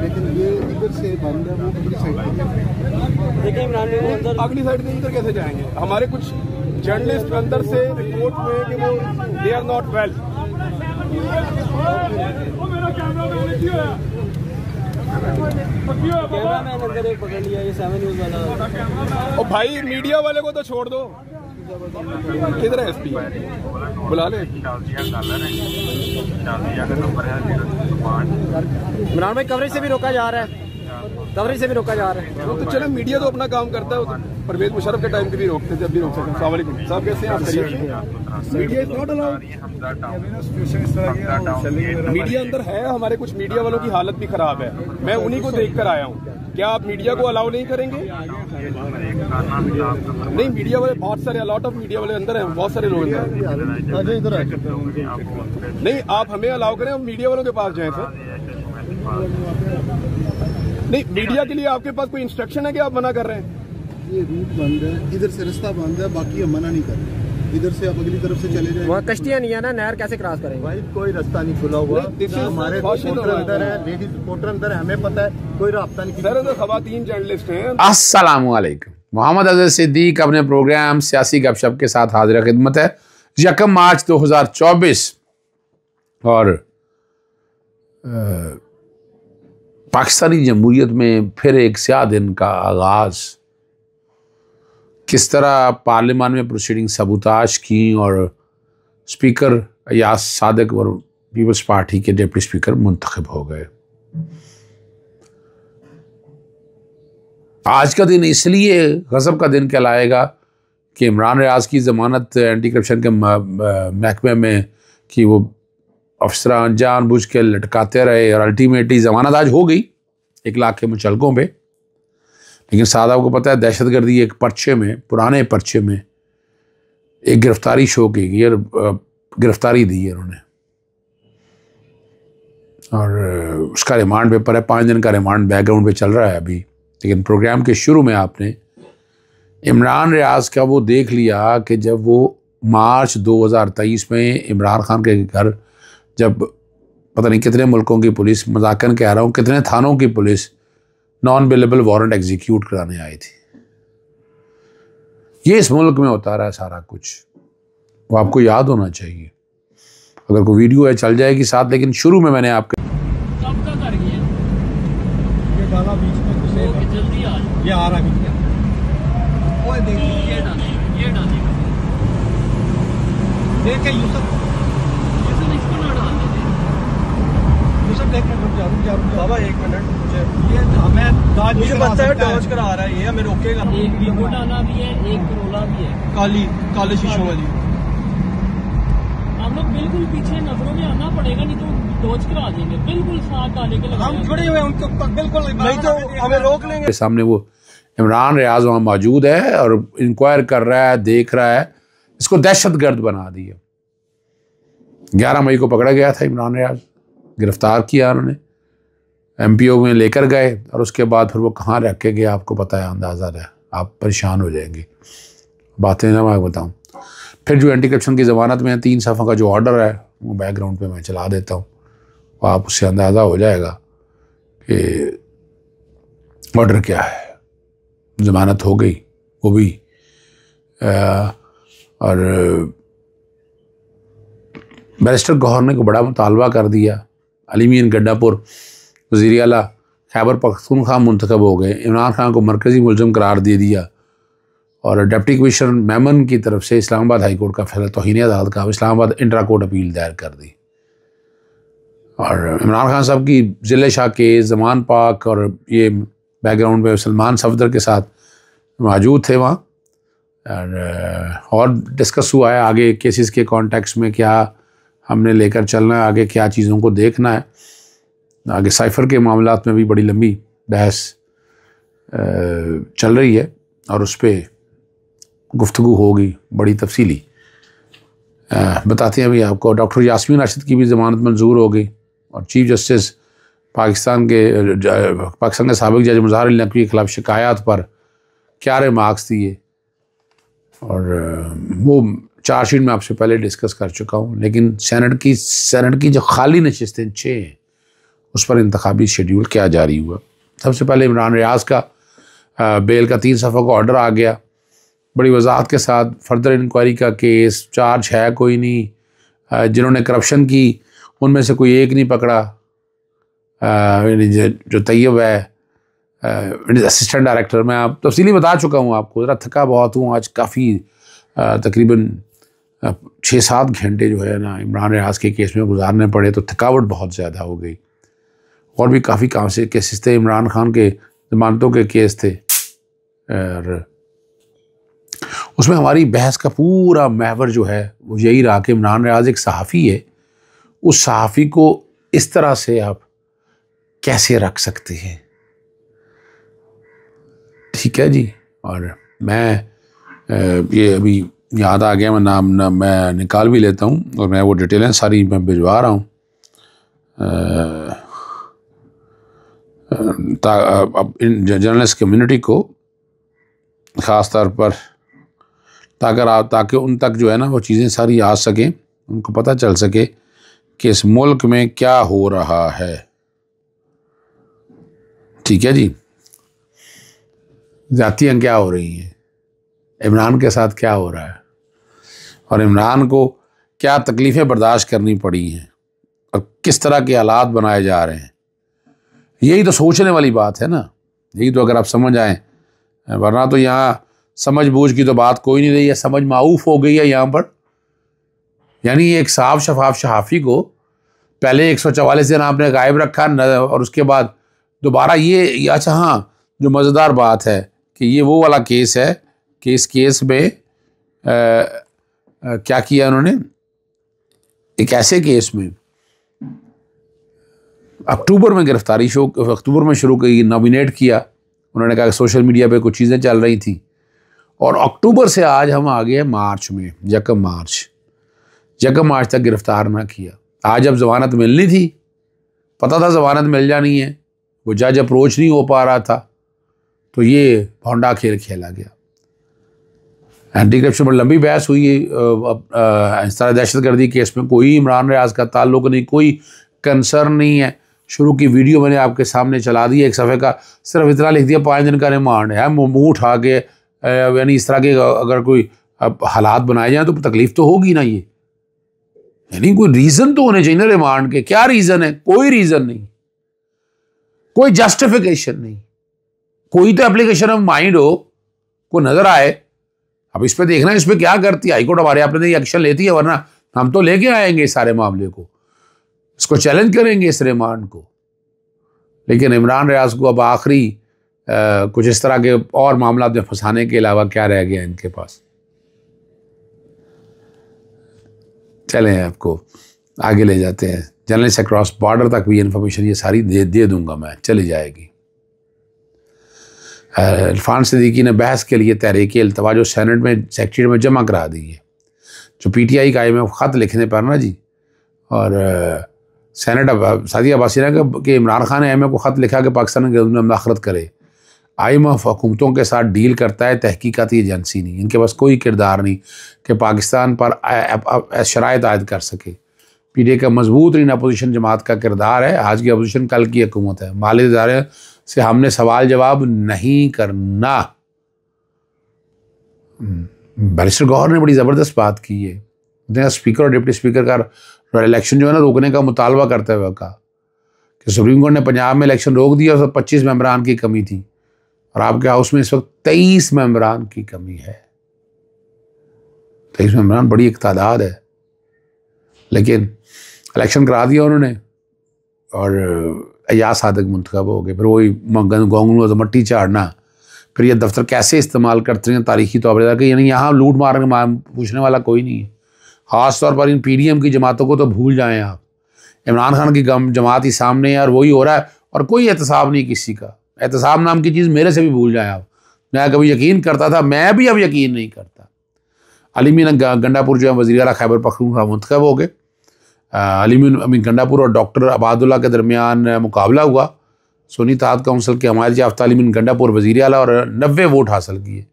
लेकिन ये इधर से बंद है वो अगली तो साइड देखिए इमरान अगली साइड इधर कैसे जाएंगे हमारे कुछ जर्नलिस्ट अंदर से रिपोर्ट हुए कि वो they are not well camera man अंदर एक पकड़ लिया ये सेवन न्यूज वाला और भाई मीडिया वाले को तो छोड़ दो किधर है एस पी बुला ले इमरान भाई कवरेज से भी रोका जा रहा है कवरेज से भी रोका जा रहा है तो चलो मीडिया तो अपना काम करता है तो परवेज मुशरफ के टाइम पे भी रोकते थे अब भी रोक सकते हैं साहब कैसे हैं आप मीडिया मीडिया अंदर है हमारे कुछ मीडिया वालों की हालत भी खराब है मैं उन्हीं को देख कर आया हूँ क्या आप मीडिया को अलाउ नहीं करेंगे नहीं मीडिया वाले बहुत सारे अलाउट ऑफ मीडिया वाले अंदर हैं बहुत सारे लोग अंदर नहीं आप हमें अलाउ करें हम मीडिया वालों के पास जाए सर नहीं मीडिया के लिए आपके पास कोई इंस्ट्रक्शन है कि आप मना कर रहे हैं ये रूट बंद है इधर से रास्ता बंद है बाकी हम मना नहीं कर रहे हैं इधर से आप अगली तरफ से चले जाए वहाँ कश्तियाँ नहीं है ना नहर कैसे क्रॉस करेंगे भाई कोई रास्ता नहीं खुला हुआ हमारे अंदर है अंदर है हमें पता है कोई रास्ता नहीं खवातीन जर्नलिस्ट है असलम मोहम्मद अजहर सिद्दीक अपने प्रोग्राम सियासी गपशप के साथ हाजिर खिदमत है यकम मार्च 2024 और पाकिस्तानी जमहूरीत में फिर एक स्याह दिन का आगाज़ किस तरह पार्लियामान में प्रोसीडिंग सबूताज की और स्पीकर यास सादक और पीपल्स पार्टी के डिप्टी स्पीकर मुंतखब हो गए आज का दिन इसलिए गजब का दिन कहलाएगा कि इमरान रियाज की ज़मानत एंटी करप्शन के महकमे में कि वो अफसरान जान बुझ के लटकाते रहे और अल्टीमेटली ज़मानत आज हो गई एक लाख के मुचलकों पर लेकिन सादा को पता है दहशतगर्दी एक पर्चे में पुराने पर्चे में एक गिरफ्तारी शो की गई और गिरफ्तारी दी है उन्होंने और उसका रिमांड पेपर है पाँच दिन का रिमांड बैकग्राउंड पे चल रहा है अभी लेकिन प्रोग्राम के शुरू में आपने इमरान रियाज का वो देख लिया कि जब वो मार्च 2023 में इमरान खान के घर जब पता नहीं कितने मुल्कों की पुलिस मजाकन कह रहा हूँ कितने थानों की police non bailable warrant execute कराने आई थी ये इस मुल्क में होता रहा है सारा कुछ वो आपको याद होना चाहिए अगर कोई वीडियो है चल जाएगी साथ लेकिन शुरू में मैंने आपके ये बाबा एक मिनट मुझे ये हमें मुझे पता है डॉज करा रहा है ये हमें रोकेगा एक वीवो भी है एक करोला भी है काली काले शीशों वाली हम लोग बिल्कुल पीछे नजरों में आना पड़ेगा नहीं तो डॉज करा देंगे बिल्कुल साथ आने के हम जुड़े हुए उनको बिल्कुल नहीं तो हमें रोक लेंगे सामने वो इमरान रियाज वहाँ मौजूद है और इंक्वायर कर रहा है देख रहा है इसको दहशत गर्द बना दिया ग्यारह मई को पकड़ा गया था इमरान रियाज गिरफ्तार किया उन्होंने एम पी ओ में लेकर गए और उसके बाद फिर वो कहाँ के गए आपको पता है अंदाज़ा रहा आप परेशान हो जाएंगे बातें ना मैं बताऊँ फिर जो एंटी करप्शन की ज़मानत में तीन सफ़ों का जो ऑर्डर है वो बैकग्राउंड पे मैं चला देता हूँ और तो आप उससे अंदाज़ा हो जाएगा कि ऑर्डर क्या है ज़मानत हो गई वो भी आ, और बैरिस्टर गौहर ने को बड़ा मुतालबा कर दिया अलीमीन गड्ढापुर वजीर अला खैबर पख्तूनख्वा मंतखब हो गए इमरान खान को मरकज़ी मुलम करार दे दिया और डिप्टी कमिश्नर मेमन की तरफ से इस्लामाबाद हाई कोर्ट का फैसला तोहन अदालत का इस्लामाबाद इंटरा कोर्ट अपील दायर कर दी और इमरान खान साहब की ज़िले शाह के जमान पाक और ये बैकग्राउंड में सलमान सफदर के साथ मौजूद थे वहाँ और डिस्कस हुआ है आगे केसेस के कॉन्टेक्स्ट में क्या हमने लेकर चलना है आगे क्या चीज़ों को देखना है आगे साइफर के मामला में भी बड़ी लंबी बहस चल रही है और उस पर गुफ्तु होगी बड़ी तफसीली बताते हैं अभी आपको डॉक्टर यासमीन राशिद की भी ज़मानत मंजूर हो गई और चीफ जस्टिस पाकिस्तान के पाकिस्तान के सबक जज मजहर नकवी के ख़िलाफ़ शिकायत पर क्या रिमार्क्स दिए और वो चार्जशीट में आपसे पहले डिस्कस कर चुका हूँ लेकिन सैनट की सैनट की जो खाली नशस्तें छः हैं उस पर इंतबी शेड्यूल क्या जारी हुआ सबसे पहले इमरान रियाज का बेल का तीन सफ़ों का ऑर्डर आ गया बड़ी वजाहत के साथ फर्दर इंक्वायरी का केस चार्ज है कोई नहीं जिन्होंने करप्शन की उनमें से कोई एक नहीं पकड़ा जो तैयब है असिस्टेंट डायरेक्टर मैं आप तफसली बता चुका हूँ आपको ज़रा थका बहुत हूँ आज काफ़ी तकरीबन छः सात घंटे जो है ना इमरान रियाज के केस में गुजारने पड़े तो थकावट बहुत ज़्यादा हो गई और भी काफ़ी काम से केसेस थे इमरान खान के जमानतों के केस थे और उसमें हमारी बहस का पूरा महवर जो है वो यही रहा कि इमरान रियाज एक सहाफ़ी है उस सहाफ़ी को इस तरह से आप कैसे रख सकते हैं ठीक है जी और मैं ये अभी याद आ गया मैं नाम ना मैं निकाल भी लेता हूँ और मैं वो डिटेलें सारी मैं भिजवा रहा हूँ अब इन जर्नलिस्ट कम्युनिटी को ख़ास तौर पर ताकि ताकि उन तक जो है ना वो चीज़ें सारी आ सकें उनको पता चल सके कि इस मुल्क में क्या हो रहा है ठीक है जी जातियाँ क्या हो रही हैं इमरान के साथ क्या हो रहा है और इमरान को क्या तकलीफ़ें बर्दाश्त करनी पड़ी हैं और किस तरह के आलात बनाए जा रहे हैं यही तो सोचने वाली बात है ना यही तो अगर आप समझ आएँ वरना तो यहाँ समझ बूझ की तो बात कोई नहीं रही है समझ माऊफ हो गई है यहाँ पर यानी एक साफ शफाफ शहाफ़ी को पहले एक सौ चवालीस दिन आपने गायब रखा और उसके बाद दोबारा ये अच्छा हाँ जो मज़ेदार बात है कि ये वो वाला केस है कि इस केस में क्या किया उन्होंने एक ऐसे केस में अक्टूबर में गिरफ्तारी शो अक्टूबर में शुरू की नॉमिनेट किया उन्होंने कहा कि सोशल मीडिया पे कुछ चीज़ें चल रही थी और अक्टूबर से आज हम आ गए मार्च में यकम मार्च यकम मार्च तक गिरफ्तार ना किया आज अब जमानत मिलनी थी पता था जमानत मिल जानी है वो जज अप्रोच नहीं हो पा रहा था तो ये भोंडा खेल खेला गया एंटी करप्शन पर लंबी बहस हुई है तरह दहशत गर्दी केस में कोई इमरान रियाज का ताल्लुक नहीं कोई कंसर्न नहीं है शुरू की वीडियो मैंने आपके सामने चला दी एक सफ़े का सिर्फ इतना लिख दिया पाँच दिन का रिमांड है मुँह उठा के यानी इस तरह के अगर कोई हालात बनाए जाएँ तो तकलीफ़ तो होगी ना ये यानी कोई रीज़न तो होने चाहिए ना रिमांड के क्या रीज़न है कोई रीज़न नहीं कोई जस्टिफिकेशन नहीं कोई तो एप्लीकेशन ऑफ माइंड हो को नज़र आए अब इस पर देखना इस पर क्या करती है हाईकोर्ट हमारे आपने तो ये एक्शन लेती है वरना हम तो लेके आएंगे इस सारे मामले को इसको चैलेंज करेंगे इस रिमांड को लेकिन इमरान रियाज को अब आखिरी कुछ इस तरह के और मामला में फंसाने के अलावा क्या रह गया इनके पास चलें आपको आगे ले जाते हैं जनरल से अक्रॉस बॉर्डर तक भी इन्फॉर्मेशन ये सारी दे दे दूंगा मैं चली जाएगी इरफान सदीकी ने बहस के लिए तहरीक अल्तवा जो सैनट में सेक्रेटरी में जमा करा दी है जो पी टी आई का आई में ख़त लिखने पर ना जी और सैनट सदी अबासी ने कि इमरान खान ने आई को ख़त लिखा कि पाकिस्तान के मुदाखरत करे आई एम एफ हुकूमतों के साथ डील करता है तहकीकती एजेंसी नहीं इनके पास कोई किरदार नहीं कि पाकिस्तान पर शराय आयद कर सके पी डी ए का मजबूत इन अपोजिशन जमात का किरदार है आज की अपोजिशन कल की हुकूमत है माली इदारे से हमने सवाल जवाब नहीं करना बैरिस्टर गौर ने बड़ी ज़बरदस्त बात की है स्पीकर और डिप्टी स्पीकर का इलेक्शन जो है ना रोकने का मुतालबा करते हुए कहा कि सुप्रीम कोर्ट ने पंजाब में इलेक्शन रोक दिया और पच्चीस मेम्बरान की कमी थी और आपके हाउस में इस वक्त तेईस मेम्बरान की कमी है तेईस मेम्बरान बड़ी एक तादाद है लेकिन इलेक्शन करा दिया उन्होंने और या साधक मुंतखब हो गए फिर वही गोंगलू तो मट्टी चाड़ना फिर यह दफ्तर कैसे इस्तेमाल करते हैं तारीखी तौर पर यानी यहाँ लूट मार पूछने वाला कोई नहीं है ख़ास तौर पर इन पी डी एम की जमातों को तो भूल जाएँ आप इमरान खान की गम जमात ही सामने है और वही हो रहा है और कोई एहतसाब नहीं किसी का एहतसाब नाम की चीज़ मेरे से भी भूल जाएँ आप मैं कभी यकीन करता था मैं भी अब यकीन नहीं करता अली मीना गंडापुर जो है वजी अला खैबर पखरू का मुंतखब हो गए अलीमिन अमीन गंडापुर और डॉक्टर अबादुल्ला के दरमियान मुकाबला हुआ सोनी तहत काउंसिल के हमारे याफ्ता अलीमिन गंडापुर वजीर अला और नबे वोट हासिल किए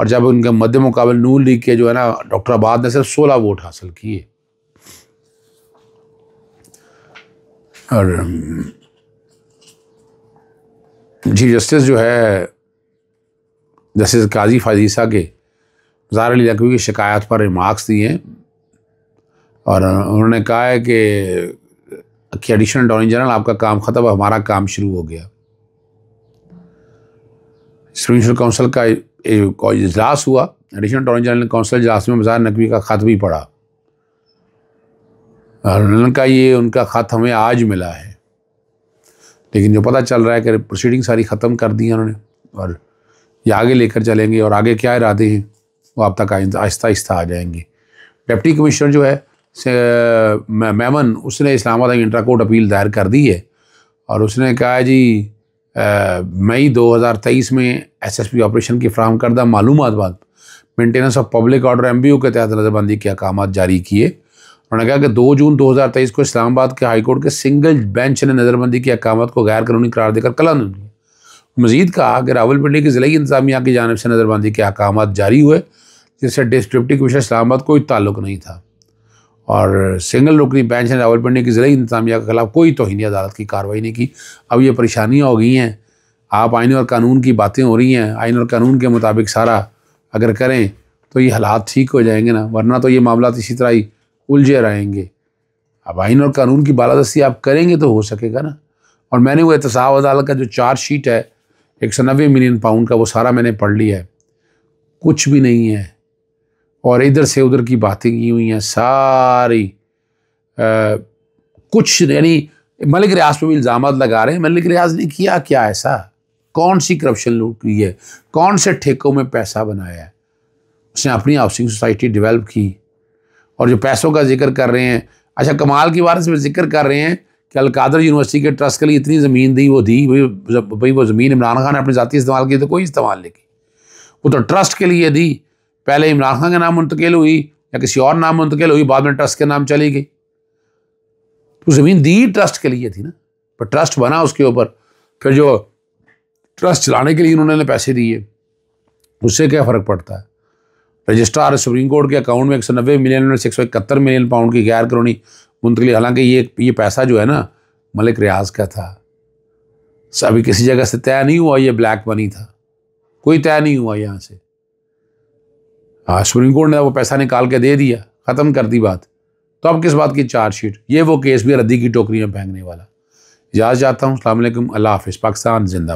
और जब उनके मध्य मुकाबले नून लीग के जो है ना डॉक्टर आबाद ने सिर्फ सोलह वोट हासिल किए और जी जस्टिस जो है जस्टिस काजी फाजीसा के जार अली नकवी की शिकायत पर रिमार्क्स दिए और उन्होंने कहा है कि कि एडिशनल अटॉर्नी जनरल आपका काम ख़त्म हमारा काम शुरू हो गया स्प्रिंशल काउंसिल का इजलास हुआ एडिशनल अटॉर्नी जनरल काउंसिल इजलास में मजार नकवी का ख़त भी पड़ा और ये उनका ख़त हमें आज मिला है लेकिन जो पता चल रहा है कि प्रोसीडिंग सारी ख़त्म कर दी है उन्होंने और ये आगे लेकर चलेंगे और आगे क्या इरादे हैं वो आप तक आहिस्ता आहिस्ता आ जाएंगे डिप्टी कमिश्नर जो है से मेमन उसने इस्लामाबाद इंटरा कोर्ट अपील दायर कर दी है और उसने कहा है जी मई 2023 में एसएसपी ऑपरेशन की फ्राहम करदा मालूम बाद maintenance of public order M के तहत नजरबंदी के अहकाम जारी किए उन्होंने कहा कि 2 जून 2023 को इस्लामाबाद के हाईकोर्ट के सिंगल बेंच ने नज़रबंदी के अहकाम को गैर कानूनी करार देकर कलन मजीद कहा कि रावलपिंडी की ज़िली इंतजामिया की जानब से नज़रबंदी के अहकाम जारी हुए जिससे डिस्ट्रिक्ट कमिश्नर इस्लामाबाद कोई ताल्लुक नहीं था और सिंगल रुकनी पेंशन अवॉइड करने की ज़िला इंतजामिया के खिलाफ कोई तोहनी अदालत की कार्रवाई नहीं की अब ये परेशानियाँ हो गई हैं आप आइन और कानून की बातें हो रही हैं आइन और कानून के मुताबिक सारा अगर करें तो ये हालात ठीक हो जाएंगे ना वरना तो ये मामला इसी तरह ही उलझे रहेंगे अब आइन और कानून की बालादस्ती आप करेंगे तो हो सकेगा ना और मैंने वो एहतसाब अदालत का जो चार्ज शीट है एक सौ नब्बे मिलियन पाउंड का वो सारा मैंने पढ़ लिया है कुछ भी नहीं है और इधर से उधर की बातें की हुई हैं सारी आ, कुछ यानी मलिक रियाज पर भी इल्ज़ाम लगा रहे हैं मलिक रियाज ने किया क्या ऐसा कौन सी करप्शन लूट की है कौन से ठेकों में पैसा बनाया है उसने अपनी हाउसिंग सोसाइटी डेवलप की और जो पैसों का जिक्र कर रहे हैं अच्छा कमाल की वारस में जिक्र कर रहे हैं कि अलकादर यूनिवर्सिटी के ट्रस्ट के लिए इतनी ज़मीन दी वो दी भाई वो ज़मीन इमरान खान ने अपने ज़ाती इस्तेमाल की तो कोई इस्तेमाल नहीं की वो तो ट्रस्ट के लिए दी पहले इमरान खान के नाम मुंतकिल हुई या किसी और नाम मुंतकिल हुई बाद में ट्रस्ट के नाम चली गई तो ज़मीन दी ट्रस्ट के लिए थी ना पर ट्रस्ट बना उसके ऊपर फिर जो ट्रस्ट चलाने के लिए उन्होंने पैसे दिए उससे क्या फ़र्क पड़ता है रजिस्ट्रार सुप्रीम कोर्ट के अकाउंट में एक सौ नब्बे मिलियन उन्होंने एक सौ इकहत्तर मिलियन पाउंड की गैर करोनी मुंतकली हालांकि ये ये पैसा जो है ना मलिक रियाज का था अभी किसी जगह से तय नहीं हुआ ये ब्लैक मनी था कोई तय नहीं हुआ यहाँ से हाँ सुप्रीम कोर्ट ने वो पैसा निकाल के दे दिया ख़त्म कर दी बात तो अब किस बात की चार्जशीट ये वो केस भी रद्दी की टोकरी में फेंकने वाला इजाज़ चाहता हूँ अल्लाह हाफिज़ पाकिस्तान जिंदा